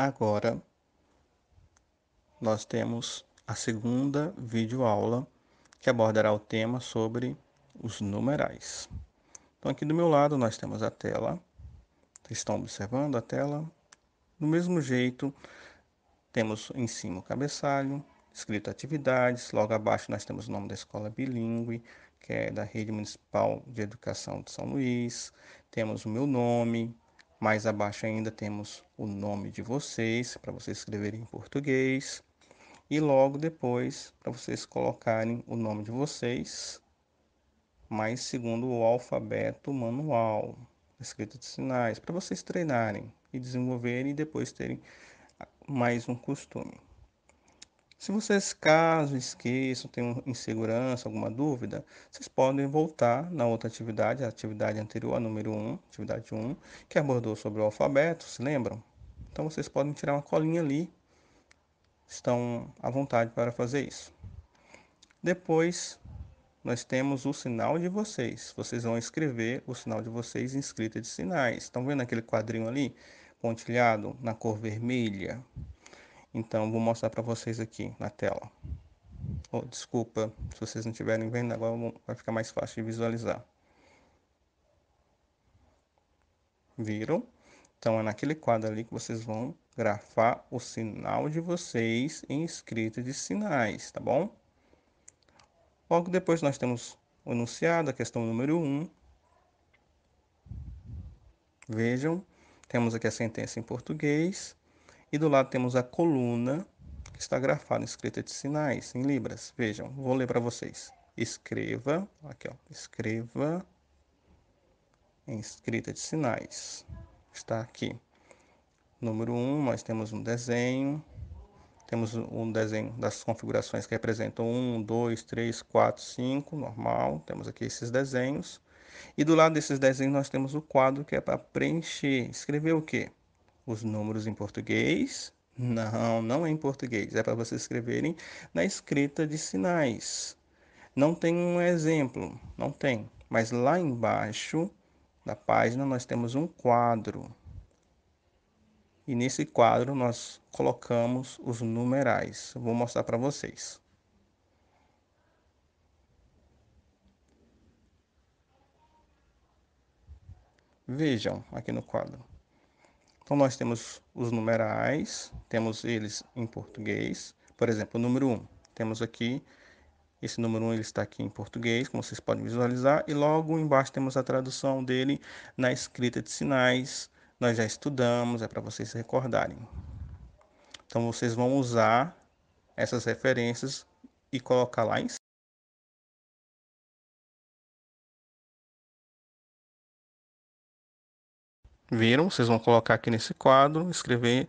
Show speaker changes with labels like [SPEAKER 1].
[SPEAKER 1] Agora
[SPEAKER 2] nós temos a segunda videoaula que abordará o tema sobre os numerais. Então aqui do meu lado nós temos a tela. Vocês estão observando a tela? Do mesmo jeito, temos em cima o cabeçalho, escrito atividades, logo abaixo nós temos o nome da escola bilíngue, que é da Rede Municipal de Educação de São Luís, temos o meu nome, mais abaixo ainda temos o nome de vocês, para vocês escreverem em português. E logo depois, para vocês colocarem o nome de vocês, mas segundo o alfabeto manual, escrita de sinais, para vocês treinarem e desenvolverem e depois terem mais um costume. Se vocês, caso esqueçam, tenham insegurança, alguma dúvida, vocês podem voltar na outra atividade, a atividade anterior, a número 1, atividade 1, que abordou sobre o alfabeto, se lembram? Então vocês podem tirar uma colinha ali, estão à vontade para fazer isso. Depois, nós temos o sinal de vocês. Vocês vão escrever o sinal de vocês em escrita de sinais. Estão vendo aquele quadrinho ali, pontilhado, na cor vermelha? Então, vou mostrar para vocês aqui na tela. Oh, desculpa, se vocês não estiverem vendo, agora vai ficar mais fácil de visualizar. Viram? Então, é naquele quadro ali que vocês vão grafar o sinal de vocês em escrita de sinais, tá bom? Logo depois nós temos o enunciado, a questão número 1. Um. Vejam, temos aqui a sentença em português, e do lado temos a coluna, que está grafada, escrita de sinais, em libras. Vejam, vou ler para vocês. Escreva, aqui ó, escreva em escrita de sinais. Está aqui. Número 1, um, nós temos um desenho. Temos um desenho das configurações que representam 1, 2, 3, 4, 5, normal. Temos aqui esses desenhos. E do lado desses desenhos nós temos o quadro que é para preencher. Escrever o quê? os números em português.
[SPEAKER 1] Não,
[SPEAKER 2] não é em português, é para vocês escreverem na escrita de sinais. Não tem um exemplo, não tem. Mas lá embaixo da página nós temos um quadro. E nesse quadro nós colocamos os numerais. vou mostrar para vocês. Vejam aqui no quadro. Então nós temos os numerais, temos eles em português. Por exemplo, o número 1, temos aqui esse número 1 ele está aqui em português, como vocês podem visualizar, e logo embaixo temos a tradução dele na escrita de sinais. Nós já estudamos, é para vocês recordarem. Então vocês vão
[SPEAKER 1] usar essas referências e colocar lá em viram, vocês vão colocar aqui nesse quadro, escrever